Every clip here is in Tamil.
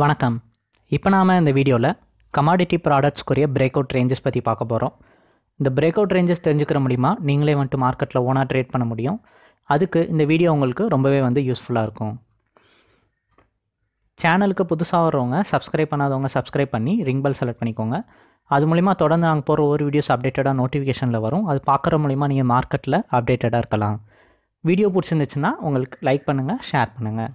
வணக்கம் இப்போ நாம் இந்த வீடியோவில் கமாடிட்டி ப்ராடக்ட்ஸ்க்குரிய பிரேக் அவுட் ரேஞ்சஸ் பற்றி பார்க்க போகிறோம் இந்த பிரேக் அவுட் ரேஞ்சஸ் தெரிஞ்சுக்கிற மூலிமா நீங்களே வந்துட்டு மார்க்கெட்டில் ஓனாக ட்ரேட் பண்ண முடியும் அதுக்கு இந்த வீடியோ உங்களுக்கு ரொம்பவே வந்து யூஸ்ஃபுல்லாக இருக்கும் சேனலுக்கு புதுசாக வர்றவங்க சப்ஸ்கிரைப் பண்ணாதவங்க சப்ஸ்கிரைப் பண்ணி ரிங் பெல் செலக்ட் பண்ணிக்கோங்க அது மூலிமா தொடர்ந்து நாங்கள் போகிற ஒவ்வொரு வீடியோஸ் அப்டேட்டடாக நோட்டிஃபிகேஷனில் வரும் அது பார்க்குற மூலிமா நீங்கள் மார்க்கெட்டில் அப்டேட்டடாக இருக்கலாம் வீடியோ பிடிச்சிருந்துச்சுன்னா உங்களுக்கு லைக் பண்ணுங்கள் ஷேர் பண்ணுங்கள்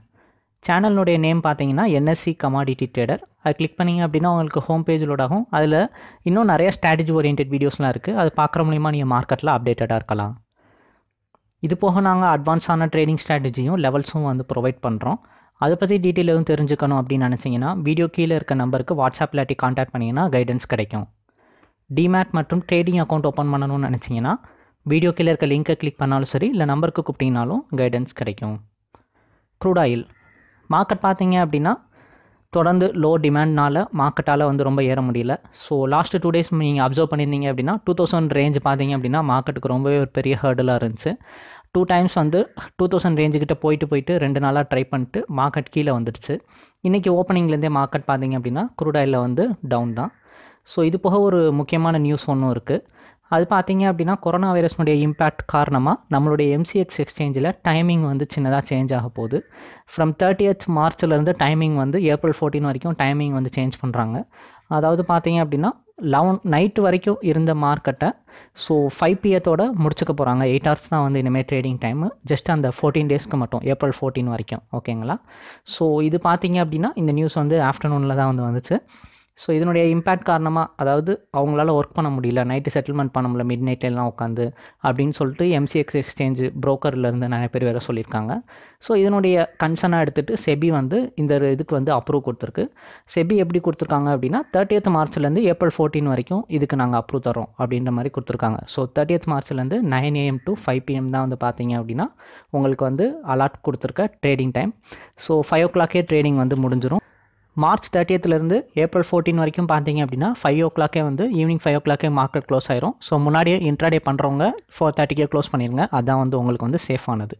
சேனலுடைய நேம் பார்த்தீங்கன்னா என்எஸ்சி கமாடிட்டி ட்ரேடர் அது கிளிக் பண்ணிங்க அப்படின்னா உங்களுக்கு ஹோம் பேஜில் ஆகும் அதில் இன்னும் நிறைய ஸ்ட்ராட்டஜி ஓரியன்ட் வீடியோஸ்லாம் இருக்குது அது பார்க்குற மூலிமா நீங்கள் மார்க்கெட்டில் அப்டேட்டடாக இருக்கலாம் இது போக நாங்கள் அட்வான்ஸான ட்ரேடிங் ஸ்ட்ராட்டஜியும் லெவல்ஸும் வந்து ப்ரொவைட் பண்ணுறோம் அதை பற்றி டீட்டெயில் எதுவும் தெரிஞ்சுக்கணும் அப்படின்னு நினச்சிங்கன்னா வீடியோ கீழே இருக்க நம்பருக்கு வாட்ஸ்அப் இல்லாட்டி காண்டாக்ட் பண்ணிங்கன்னா கைடன்ஸ் கிடைக்கும் டிமேட் மற்றும் ட்ரேடிங் அக்கௌண்ட் ஓப்பன் பண்ணணும்னு நினச்சிங்கன்னா வீடியோ கீழே இருக்க லிங்க்கை கிளிக் பண்ணாலும் சரி இல்லை நம்பருக்கு கூப்பிட்டிங்கனாலும் கைடன்ஸ் கிடைக்கும் க்ரூட் ஆயில் மார்க்கெட் பார்த்தீங்க அப்படின்னா தொடர்ந்து லோ டிமாண்ட்னால மார்க்கெட்டால் வந்து ரொம்ப ஏற முடியல ஸோ லாஸ்ட் டூ டேஸ் நீங்கள் அப்சர்வ் பண்ணியிருந்தீங்க அப்படின்னா டூ தௌசண்ட் ரேஞ்ச் பார்த்தீங்க அப்படின்னா மார்க்கெட்டுக்கு ரொம்பவே ஒரு பெரிய ஹர்டலாக இருந்துச்சு டூ டைம்ஸ் வந்து டூ தௌசண்ட் ரேஞ்சுக்கிட்ட போயிட்டு போயிட்டு ரெண்டு நாளாக ட்ரை பண்ணிட்டு மார்க்கெட் கீழே வந்துடுச்சு இன்றைக்கி ஓப்பனிங்லேருந்தே மார்க்கெட் பார்த்தீங்க அப்படின்னா குரூடாயில் வந்து டவுன் தான் ஸோ இது போக ஒரு முக்கியமான நியூஸ் ஒன்றும் இருக்குது அது பார்த்தீங்க அப்படின்னா கொரோனா வைரஸ்னுடைய இம்பேக்ட் காரணமாக நம்மளுடைய எம்சிஹெச் எக்ஸ்சேஞ்சில் டைமிங் வந்து சின்னதாக சேஞ்ச் ஆக போகுது ஃப்ரம் தேர்ட்டியத் மார்ச்லேருந்து டைமிங் வந்து ஏப்ரல் ஃபோர்டீன் வரைக்கும் டைமிங் வந்து சேஞ்ச் பண்ணுறாங்க அதாவது பார்த்தீங்க அப்படின்னா லெவன் நைட்டு வரைக்கும் இருந்த மார்க்கெட்டை ஸோ ஃபைவ் பிஎத்தோட முடிச்சுக்க போகிறாங்க எயிட் ஹவர்ஸ் தான் வந்து இனிமேல் ட்ரேடிங் டைமு ஜஸ்ட் அந்த ஃபோர்டீன் டேஸ்க்கு மட்டும் ஏப்ரல் ஃபோர்டீன் வரைக்கும் ஓகேங்களா ஸோ இது பார்த்தீங்க அப்படின்னா இந்த நியூஸ் வந்து ஆஃப்டர்நூனில் தான் வந்து வந்துச்சு ஸோ இதனுடைய இம்பேக்ட் காரணமாக அதாவது அவங்களால ஒர்க் பண்ண முடியல நைட்டு செட்டில்மெண்ட் பண்ண முடியல மிட் நைட்லலாம் உட்காந்து அப்படின்னு சொல்லிட்டு எம்சிஎக்ஸ் எக்ஸ்சேஞ்சு இருந்து நிறைய பேர் வேறு சொல்லியிருக்காங்க ஸோ இதனுடைய கன்சர்னாக எடுத்துகிட்டு செபி வந்து இந்த இதுக்கு வந்து அப்ரூவ் கொடுத்துருக்கு செபி எப்படி கொடுத்துருக்காங்க அப்படின்னா தேர்ட்டியத் மார்ச்லேருந்து ஏப்ரல் ஃபோர்டீன் வரைக்கும் இதுக்கு நாங்கள் அப்ரூவ் தரோம் அப்படின்ற மாதிரி கொடுத்துருக்காங்க ஸோ தேர்ட்டியத் மார்ச்லேருந்து nine AM to five PM தான் வந்து பார்த்தீங்க அப்படின்னா உங்களுக்கு வந்து அலாட் கொடுத்துருக்க ட்ரேடிங் டைம் ஸோ ஃபைவ் ஓ கிளாக்கே ட்ரேடிங் வந்து முடிஞ்சிடும் மார்ச் தேர்ட்டியத்துலேருந்து ஏப்ரல் ஃபோர்டீன் வரைக்கும் பார்த்தீங்க அப்படின்னா ஃபைவ் ஓ கிளாக்கே வந்து ஈவினிங் ஃபைவ் ஓ கிளாக்கே மார்க்கெட் க்ளோஸ் ஆயிரும் ஸோ முன்னாடியே இன்ட்ராடே பண்ணுறவங்க ஃபோர் தேர்ட்டிக்கே க்ளோஸ் பண்ணிடுங்க அதான் வந்து உங்களுக்கு வந்து சேஃபானது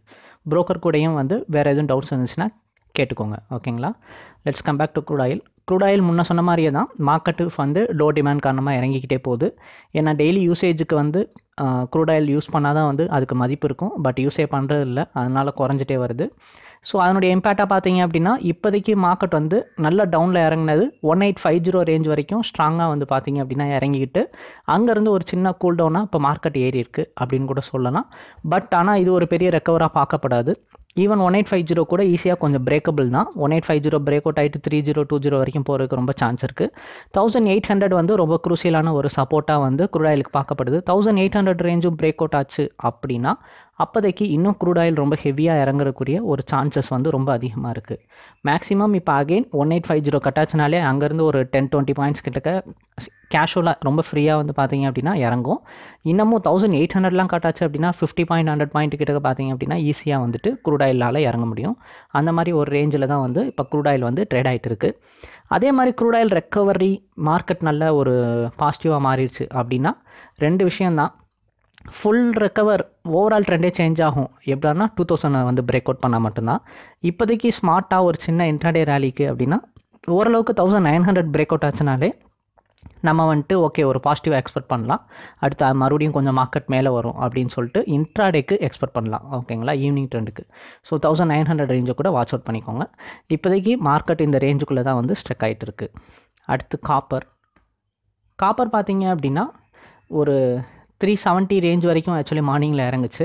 ப்ரோக்கர் கூடயும் வந்து வேறு எதுவும் டவுட்ஸ் இருந்துச்சுன்னா கேட்டுக்கோங்க ஓகேங்களா let's come back to crude oil crude oil முன்ன சொன்ன மாதிரியே தான் மார்க்கெட்டு வந்து லோ டிமாண்ட் காரணமாக இறங்கிக்கிட்டே போகுது ஏன்னா டெய்லி யூசேஜுக்கு வந்து குரூட் ஆயில் யூஸ் பண்ணால் தான் வந்து அதுக்கு மதிப்பு இருக்கும் பட் யூஸே பண்ணுறது இல்லை அதனால் குறைஞ்சிட்டே வருது ஸோ அதனுடைய இம்பேக்டாக பார்த்தீங்க அப்படின்னா இப்போதைக்கு மார்க்கெட் வந்து நல்ல டவுனில் இறங்கினது one eight five zero range வரைக்கும் ஸ்ட்ராங்காக வந்து பார்த்தீங்க அப்படின்னா இறங்கிக்கிட்டு அங்கேருந்து ஒரு சின்ன கூல் டவுனாக இப்போ மார்க்கெட் ஏறி இருக்குது அப்படின்னு கூட சொல்லலாம் பட் ஆனால் இது ஒரு பெரிய ரெக்கவராக பார்க்கப்படாது even one eight five zero கூட ஈஸியாக கொஞ்சம் பிரேக்கபிள் தான் one eight five zero break out ஆகிட்டு த்ரீ ஜீரோ டூ ஜீரோ வரைக்கும் போகிறதுக்கு ரொம்ப சான்ஸ் இருக்குது தௌசண்ட் எயிட் ஹண்ட்ரட் வந்து ரொம்ப குரூசியலான ஒரு சப்போர்ட்டாக வந்து குரூடாயிலுக்கு பார்க்கப்படுது தௌசண்ட் எயிட் ஹண்ட்ரட் ரேஞ்சும் பிரேக் அவுட் ஆச்சு அப்படின்னா அப்போதைக்கு இன்னும் க்ரூட் ஆயில் ரொம்ப ஹெவியாக இறங்கக்கூடிய ஒரு சான்சஸ் வந்து ரொம்ப அதிகமாக இருக்குது மேக்ஸிமம் இப்போ again one eight five zero கட்டாச்சுனாலே அங்கேருந்து ஒரு டென் டுவெண்ட்டி பாயிண்ட்ஸ் கிட்டக்க கேஷுவலாக ரொம்ப ஃப்ரீயாக வந்து பார்த்தீங்க அப்படின்னா இறங்கும் இன்னமும் தௌசண்ட் எயிட் ஹண்ட்ரட்லாம் கட்டாச்சு அப்படின்னா ஃபிஃப்டி பாயிண்ட் ஹண்ட்ரட் பாயிண்ட் கிட்டக்க பார்த்தீங்க அப்படின்னா ஈஸியாக வந்துட்டு க்ரூட் ஆயிலால் இறங்க முடியும் அந்த மாதிரி ஒரு ரேஞ்சில் தான் வந்து இப்போ க்ரூட் ஆயில் வந்து ட்ரேட் ஆகிட்டு இருக்குது அதே மாதிரி க்ரூட் ஆயில் ரெக்கவரி மார்க்கெட் நல்ல ஒரு பாசிட்டிவாக மாறிடுச்சு அப்படின்னா ரெண்டு விஷயந்தான் ஃபுல் ரெக்கவர் ஓவரால் ட்ரெண்டே சேஞ்ச் ஆகும் எப்படின்னா டூ தௌசண்ட் வந்து பிரேக் அவுட் பண்ணால் மட்டும்தான் இப்போதைக்கு ஸ்மார்ட்டாக ஒரு சின்ன இன்ட்ராடே ரேலிக்கு அப்படின்னா ஓரளவுக்கு thousand nine hundred break out ஆச்சுனாலே நம்ம வந்துட்டு ஓகே ஒரு பாசிட்டிவாக எக்ஸ்பெக்ட் பண்ணலாம் அடுத்து மறுபடியும் கொஞ்சம் மார்க்கெட் மேலே வரும் அப்படின்னு சொல்லிட்டு இன்ட்ராடேக்கு எக்ஸ்பெக்ட் பண்ணலாம் ஓகேங்களா ஈவினிங் ட்ரெண்டுக்கு ஸோ தௌசண்ட் நைன் ஹண்ட்ரட் ரேஞ்சை கூட வாட்ச் அவுட் பண்ணிக்கோங்க இப்போதைக்கு மார்க்கெட் இந்த ரேஞ்சுக்குள்ளே தான் வந்து ஸ்ட்ரெக் ஆகிட்டு இருக்குது அடுத்து காப்பர் காப்பர் பார்த்தீங்க அப்படின்னா ஒரு த்ரீ செவன்ட்டி ரேஞ்ச் வரைக்கும் ஆக்சுவலி மார்னிங்கில் இறங்குச்சு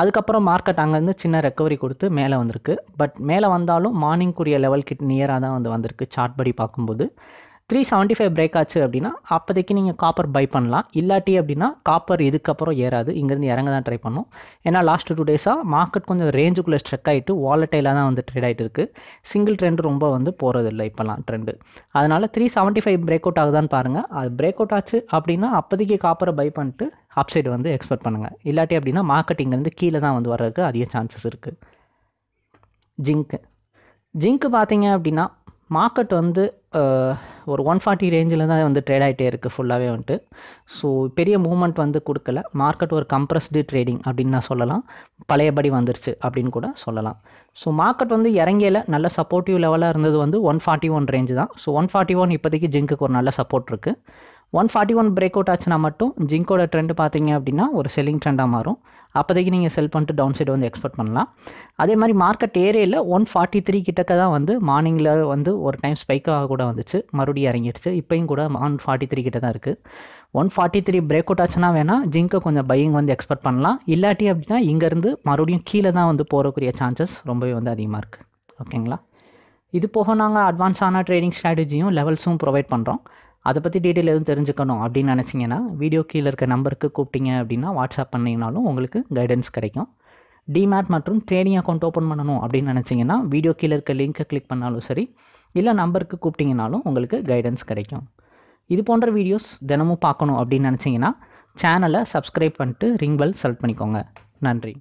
அதுக்கப்புறம் மார்க்கெட் அங்கேருந்து சின்ன ரெக்கவரி கொடுத்து மேலே வந்திருக்கு பட் மேலே வந்தாலும் மார்னிங்குரிய லெவல் கிட்ட நியராக தான் வந்து வந்திருக்கு சார்ட் படி பார்க்கும்போது த்ரீ செவன்ட்டி ஃபைவ் பிரேக் ஆச்சு அப்படின்னா அப்போதைக்கு நீங்கள் காப்பர் பை பண்ணலாம் இல்லாட்டி அப்படின்னா காப்பர் இதுக்கப்புறம் ஏறாது இங்கேருந்து இறங்க தான் ட்ரை பண்ணும் ஏன்னா லாஸ்ட் டூ டேஸாக மார்க்கெட் கொஞ்சம் ரேஞ்சுக்குள்ளே ஸ்ட்ரெக் ஆகிட்டு வாலட்டைலாக தான் வந்து ட்ரேட் ஆகிட்டு இருக்குது சிங்கிள் ட்ரெண்ட் ரொம்ப வந்து போகிறது இல்லை இப்போலாம் ட்ரெண்டு அதனால் three seventy five break out ஆகுதான்னு பாருங்கள் அது பிரேக் அவுட் ஆச்சு அப்படின்னா அப்போதைக்கு காப்பரை பை பண்ணிட்டு அப்சைடு வந்து எக்ஸ்பெக்ட் பண்ணுங்கள் இல்லாட்டி அப்படின்னா மார்க்கெட் இங்கேருந்து கீழே தான் வந்து வர்றதுக்கு அதிக சான்சஸ் இருக்குது ஜிங்க்கு ஜிங்க்கு பார்த்தீங்க அப்படின்னா மார்க்கெட் வந்து ஒரு ஒன் ஃபார்ட்டி ரேஞ்சில் தான் வந்து ட்ரேட் ஆகிட்டே இருக்குது ஃபுல்லாகவே வந்துட்டு ஸோ பெரிய மூமெண்ட் வந்து கொடுக்கல மார்க்கெட் ஒரு கம்ப்ரஸ்டு ட்ரேடிங் அப்படின்னு நான் சொல்லலாம் பழையபடி வந்துருச்சு அப்படின்னு கூட சொல்லலாம் ஸோ மார்க்கெட் வந்து இறங்கியில் நல்ல சப்போர்ட்டிவ் லெவலாக இருந்தது வந்து ஒன் ஃபார்ட்டி ஒன் ரேஞ்சு தான் ஸோ ஒன் ஃபார்ட்டி ஒன் இப்போதைக்கு ஜிங்க்குக்கு ஒரு நல்ல சப்போர்ட் இருக்குது one forty one break out ஆச்சுன்னா மட்டும் ஜிங்கோட ட்ரெண்ட் பார்த்தீங்க அப்படின்னா ஒரு செல்லிங் ட்ரெண்டாக மாறும் அப்போதைக்கு நீங்கள் செல் பண்ணிட்டு டவுன் சைடு வந்து எக்ஸ்பெக்ட் பண்ணலாம் அதே மாதிரி மார்க்கெட் ஏரியாவில் ஒன் ஃபார்ட்டி த்ரீ கிட்டக்க தான் வந்து மார்னிங்கில் வந்து ஒரு டைம் ஸ்பைக்காக கூட வந்துச்சு மறுபடியும் இறங்கிடுச்சு இப்போயும் கூட ஒன் ஃபார்ட்டி த்ரீ கிட்ட தான் இருக்குது one forty three break out ஆச்சுன்னா வேணால் ஜிங்கை கொஞ்சம் பையிங் வந்து எக்ஸ்பெக்ட் பண்ணலாம் இல்லாட்டி அப்படின்னா இங்கேருந்து மறுபடியும் கீழே தான் வந்து போகக்கூடிய சான்சஸ் ரொம்பவே வந்து அதிகமாக இருக்குது ஓகேங்களா இது போக நாங்கள் அட்வான்ஸான ட்ரேடிங் ஸ்ட்ராட்டஜியும் லெவல்ஸும் ப்ரொவைட் பண்ணுறோம் அதை பற்றி டீட்டெயில் எதுவும் தெரிஞ்சுக்கணும் அப்படின்னு நினச்சிங்கன்னா வீடியோ கீழே இருக்க நம்பருக்கு கூப்பிட்டீங்க அப்படின்னா வாட்ஸ்அப் பண்ணிங்கனாலும் உங்களுக்கு கைடன்ஸ் கிடைக்கும் டிமேட் மற்றும் ட்ரேடிங் அக்கௌண்ட் ஓப்பன் பண்ணணும் அப்படின்னு நினச்சிங்கன்னா வீடியோ கீழே இருக்க லிங்க்கை கிளிக் பண்ணாலும் சரி இல்லை நம்பருக்கு கூப்பிட்டிங்கனாலும் உங்களுக்கு கைடன்ஸ் கிடைக்கும் இது போன்ற வீடியோஸ் தினமும் பார்க்கணும் அப்படின்னு நினச்சிங்கன்னா சேனலை சப்ஸ்கிரைப் பண்ணிட்டு ரிங் பெல் செலக்ட் பண்ணிக்கோங்க நன்றி